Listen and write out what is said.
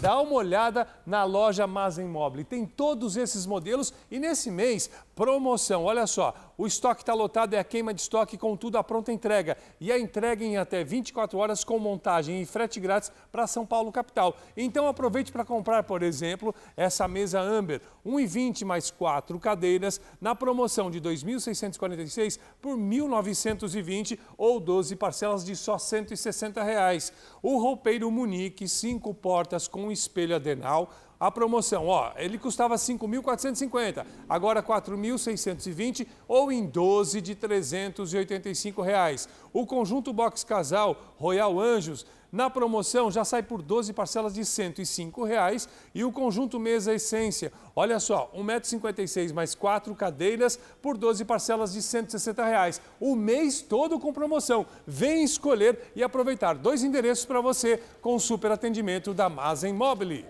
Dá uma olhada na loja Mazen Mobile. Tem todos esses modelos e nesse mês, promoção. Olha só, o estoque está lotado, é a queima de estoque, contudo a pronta entrega. E a entrega em até 24 horas com montagem e frete grátis para São Paulo capital. Então aproveite para comprar, por exemplo, essa mesa Amber, 1,20 mais 4 cadeiras, na promoção de 2.646 por 1.920 ou 12 parcelas de só R$ 160. Reais. O roupeiro Munique, 5 portas com um espelho adenal a promoção, ó, ele custava 5.450, agora 4.620 ou em 12 de 385 reais. O conjunto box casal Royal Anjos na promoção já sai por 12 parcelas de R$ 105 reais, e o conjunto mesa essência, olha só, 1,56m mais 4 cadeiras por 12 parcelas de R$ 160 reais. O mês todo com promoção. Vem escolher e aproveitar dois endereços para você com super atendimento da Maza Imóvel.